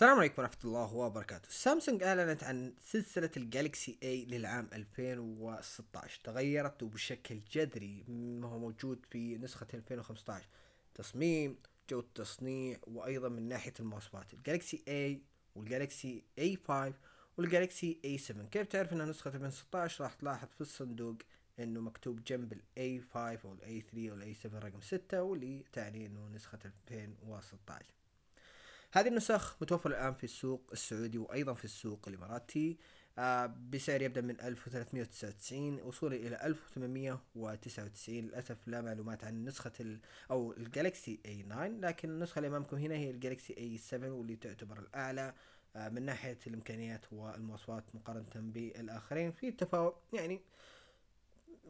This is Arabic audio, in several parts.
السلام عليكم ورحمة الله وبركاته سامسونج أعلنت عن سلسلة الجالكسي اي للعام 2016 تغيرت بشكل جذري مما هو موجود في نسخة 2015 تصميم جودة التصنيع وأيضا من ناحية المواصفات الجالكسي اي والجالكسي اي 5 والجالكسي اي 7 كيف تعرف أنها نسخة 2016 راح تلاحظ في الصندوق أنه مكتوب جنب ال 5 أو ال 3 أو ال 7 رقم 6 واللي تعني أنه نسخة 2016 هذه النسخ متوفرة الآن في السوق السعودي وأيضا في السوق الإماراتي آه، بسعر يبدأ من 1399 وصولا إلى 1899 للأسف لا معلومات عن نسخة ال أو الجالكسي A9 لكن النسخة اللي أمامكم هنا هي الجالكسي A7 واللي تعتبر الأعلى آه، من ناحية الإمكانيات والمواصفات مقارنة بالآخرين في تفاوت يعني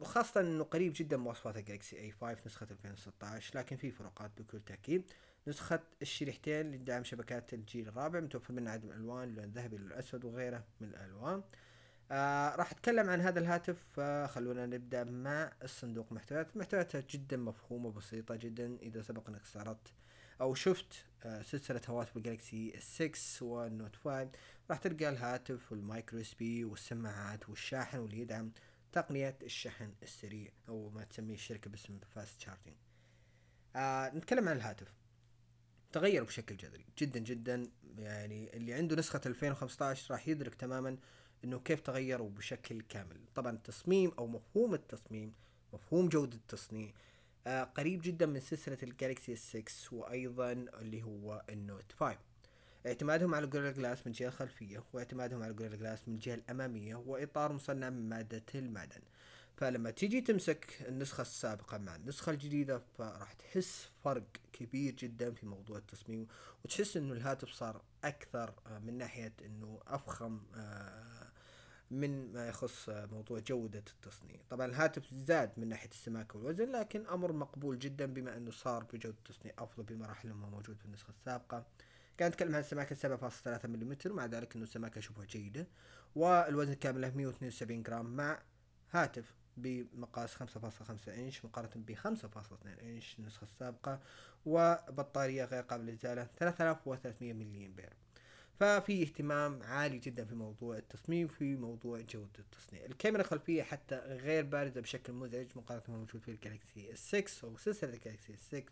خاصة أنه قريب جدا مواصفات الجالكسي A5 نسخة 2016 لكن في فروقات بكل تأكيد نسخة الشريحتين لدعم شبكات الجيل الرابع متوفر منها عدد من الألوان اللون الذهبي للأسود وغيره من الألوان آه راح أتكلم عن هذا الهاتف فخلونا نبدأ مع الصندوق محتويات محتوياته جدا مفهومة بسيطة جدا إذا سبق أنك استعرضت أو شفت آه سلسلة هواتف الجالكسي 6 والنوت 5 راح تلقى الهاتف والمايكرو اس بي والسماعات والشاحن واللي يدعم تقنية الشحن السريع أو ما تسميه الشركة باسم فاست شارجنج آه نتكلم عن الهاتف تغير بشكل جذري جدا جدا يعني اللي عنده نسخة 2015 راح يدرك تماما انه كيف تغيروا بشكل كامل طبعا التصميم او مفهوم التصميم مفهوم جودة التصنيع آه قريب جدا من سلسلة الجالكسي 6 وايضا اللي هو النوت 5 اعتمادهم على جوريلا جلاس من جهة الخلفية واعتمادهم على جوريلا جلاس من جهة الأمامية وإطار مصنع من مادة المعدن فلما تيجي تمسك النسخة السابقة مع النسخة الجديدة فراح تحس فرق كبير جدا في موضوع التصميم وتحس انه الهاتف صار اكثر آه، من ناحية انه افخم آه، من ما يخص آه، موضوع جودة التصنيع طبعا الهاتف زاد من ناحية السماكة والوزن لكن امر مقبول جدا بما انه صار بجودة التصنيع افضل بمراحل ما موجود في النسخة السابقة كان نتكلم عن سماكة 7.3 ملم مع ذلك انه سماكة شبه جيدة والوزن كامله 172 جرام مع هاتف بمقاس 5.5 إنش مقارنة ب 5.2 إنش النسخة السابقة وبطارية غير قابلة للإزالة 3300 ملي أمبير ففي اهتمام عالي جدا في موضوع التصميم في موضوع جودة التصنيع الكاميرا الخلفية حتى غير بارزة بشكل مزعج مقارنة بالموجود موجود في الجالكسي 6 أو سلسلة الجالكسي 6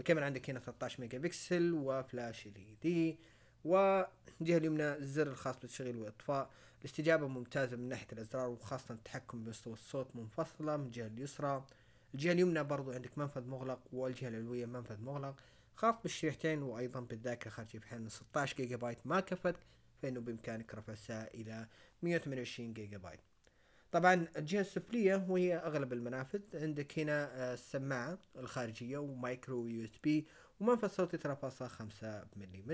الكاميرا عندك هنا 13 ميجا بكسل وفلاش ال دي و الجهه اليمنى الزر الخاص بالتشغيل والاطفاء الاستجابه ممتازه من ناحيه الازرار وخاصه التحكم بمستوى الصوت منفصله من الجهه اليسرى الجهه اليمنى برضو عندك منفذ مغلق والجهه العلويه منفذ مغلق خاص بالشريحتين وايضا بالذاكره الخارجيه بحين 16 جيجا بايت ما كفت فانه بامكانك رفعها الى 128 جيجا بايت طبعا الجهة السفلية وهي أغلب المنافذ عندك هنا آه، السماعة الخارجية ومايكرو يو اس بي ومنفذ صوتي 3.5 ملم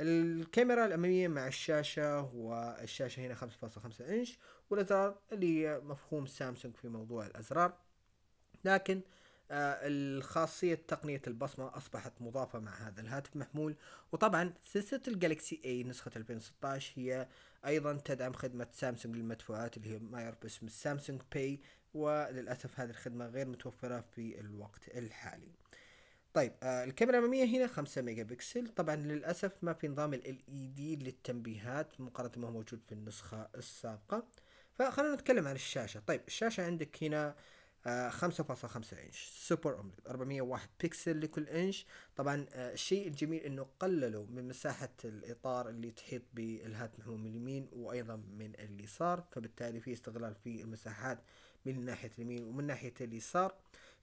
الكاميرا الأمامية مع الشاشة والشاشة هنا 5.5 إنش والأزرار اللي مفهوم سامسونج في موضوع الأزرار لكن آه، الخاصية تقنية البصمة أصبحت مضافة مع هذا الهاتف محمول وطبعا سلسلة الجالكسي أي نسخة 2016 هي أيضا تدعم خدمة سامسونج للمدفوعات اللي هي ما يعرف باسم سامسونج باي وللأسف هذه الخدمة غير متوفرة في الوقت الحالي طيب آه، الكاميرا الأمامية هنا 5 ميجا بكسل طبعا للأسف ما في نظام ال LED للتنبيهات مقارنة ما هو موجود في النسخة السابقة فخلنا نتكلم عن الشاشة طيب الشاشة عندك هنا 5.5 آه، انش سوبر اومليد 401 بكسل لكل انش طبعا آه، الشيء الجميل انه قللوا من مساحة الاطار اللي تحيط بالهاتف محمول من اليمين وايضا من اليسار فبالتالي في استغلال في المساحات من ناحية اليمين ومن ناحية اليسار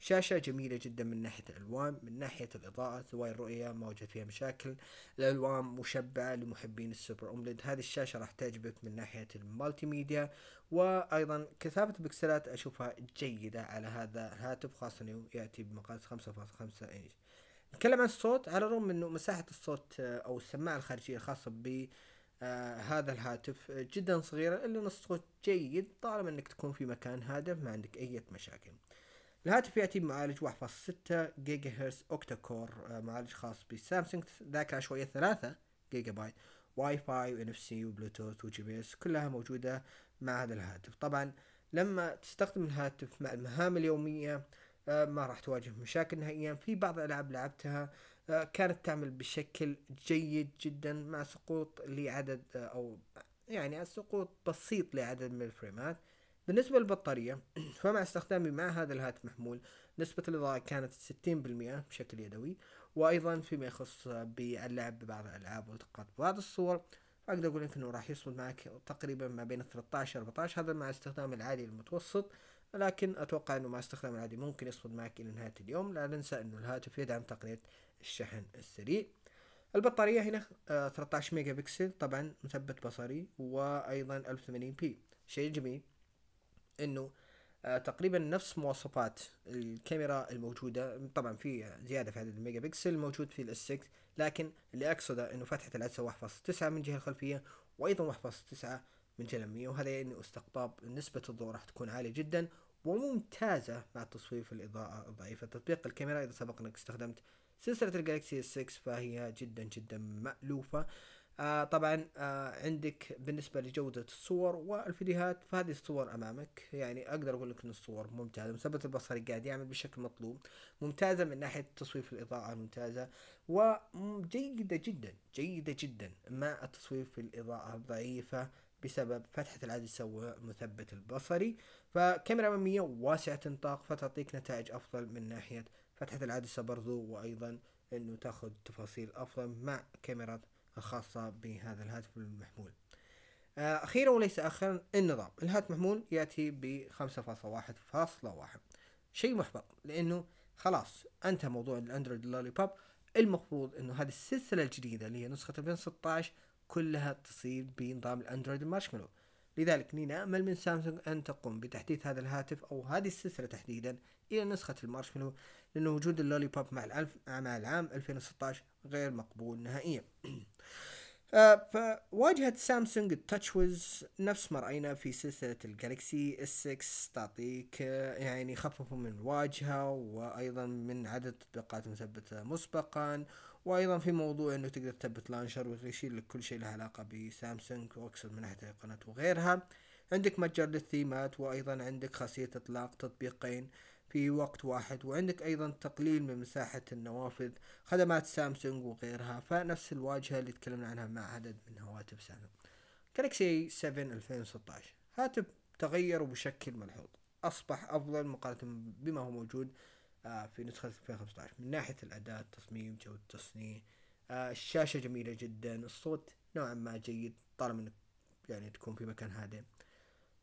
شاشة جميلة جدا من ناحية الألوان من ناحية الإضاءة زوايا الرؤية ما وجد فيها مشاكل الألوان مشبعة لمحبين السوبر أومليد هذه الشاشة راح تعجبك من ناحية المالتي ميديا وأيضا كثافة البكسلات أشوفها جيدة على هذا الهاتف خاصة أنه يأتي بمقاس 5.5 إنش نتكلم عن الصوت على الرغم أنه مساحة الصوت آه، أو السماعة الخارجية الخاصة ب آه هذا الهاتف آه، جدا صغيرة إلا أن الصوت جيد طالما أنك تكون في مكان هادف ما عندك أي مشاكل الهاتف يأتي بمعالج 1.6 جيجا هرتز أوكتا كور معالج خاص بسامسونج ذاكرة عشوائية 3 جيجا بايت واي فاي وان اف سي وبلوتوث وجي بي اس كلها موجودة مع هذا الهاتف طبعا لما تستخدم الهاتف مع المهام اليومية آه، ما راح تواجه مشاكل نهائيا في بعض الألعاب لعبتها آه، كانت تعمل بشكل جيد جدا مع سقوط لعدد آه، أو يعني سقوط بسيط لعدد من الفريمات بالنسبة للبطارية فمع استخدامي مع هذا الهاتف محمول نسبة الإضاءة كانت 60% بشكل يدوي وأيضا فيما يخص باللعب ببعض الألعاب والتقاط بعض الصور أقدر أقول لك أنه راح يصمد معك تقريبا ما بين 13 14 هذا مع استخدام العالي المتوسط لكن أتوقع أنه مع استخدام العادي ممكن يصمد معك إلى نهاية اليوم لا ننسى أنه الهاتف يدعم تقنية الشحن السريع البطارية هنا 13 آه، ميجا بكسل طبعا مثبت بصري وأيضا 1080 بي شيء جميل انه آه، تقريبا نفس مواصفات الكاميرا الموجودة طبعا في زيادة في عدد الميجا بكسل موجود في الاس 6 لكن اللي اقصده انه فتحة العدسة 1.9 من الجهة الخلفية وايضا 1.9 من الجهة الأمامية وهذا يعني استقطاب نسبة الضوء راح تكون عالية جدا وممتازة مع تصفيف الإضاءة الضعيفة تطبيق الكاميرا إذا سبق أنك استخدمت سلسلة الجالكسي S6 فهي جدا جدا مألوفة آه طبعا آه عندك بالنسبة لجودة الصور والفيديوهات فهذه الصور أمامك يعني أقدر أقول لك أن الصور ممتازة مثبت البصري قاعد يعمل بالشكل المطلوب ممتازة من ناحية تصويف الإضاءة ممتازة وجيدة جدا جيدة جدا مع التصويف في الإضاءة الضعيفة بسبب فتحة العدسة ومثبت البصري فكاميرا أمامية واسعة النطاق فتعطيك نتائج أفضل من ناحية فتحة العدسة برضو وأيضا أنه تاخذ تفاصيل أفضل مع كاميرا الخاصة بهذا الهاتف المحمول آه، أخيرا وليس آخرا النظام الهاتف المحمول يأتي ب 5.1.1 شيء محبط لأنه خلاص انتهى موضوع الاندرويد لولي بوب المفروض انه هذه السلسله الجديده اللي هي نسخه 2016 كلها تصير بنظام الاندرويد المارشميلو لذلك نامل من سامسونج أن تقوم بتحديث هذا الهاتف أو هذه السلسلة تحديدا إلى نسخة المارشميلو لأن وجود اللولي بوب مع الألف مع العام 2016 غير مقبول نهائيا آه، فواجهة سامسونج التاتش ويز نفس ما رأينا في سلسلة الجالكسي اس 6 تعطيك آه، يعني خففوا من الواجهة وأيضا من عدد التطبيقات المثبتة مسبقا وايضا في موضوع انه تقدر تثبت لانشر ويشيل لك كل شيء له علاقه بسامسونج واقصد من ناحيه الايقونات وغيرها عندك متجر للثيمات وايضا عندك خاصيه اطلاق تطبيقين في وقت واحد وعندك ايضا تقليل من مساحة النوافذ خدمات سامسونج وغيرها فنفس الواجهة اللي تكلمنا عنها مع عدد من هواتف سامسونج جالكسي 7 2016 هاتف تغير بشكل ملحوظ أصبح أفضل مقارنة بما هو موجود آه، في نسخة 2015 من ناحية الأداء التصميم جودة التصنيع آه، الشاشة جميلة جدا الصوت نوعا ما جيد طالما انك يعني تكون في مكان هادئ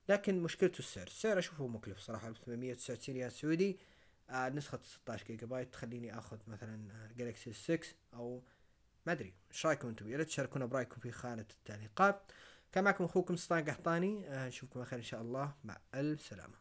لكن مشكلته السعر السعر اشوفه مكلف صراحة 899 ريال سعودي آه، نسخة 16 جيجا بايت تخليني اخذ مثلا جالكسي 6 او ما ادري ايش رايكم انتم يا ريت تشاركونا برايكم في خانة التعليقات كان معكم اخوكم سلطان قحطاني نشوفكم على خير ان شاء الله مع الف سلامة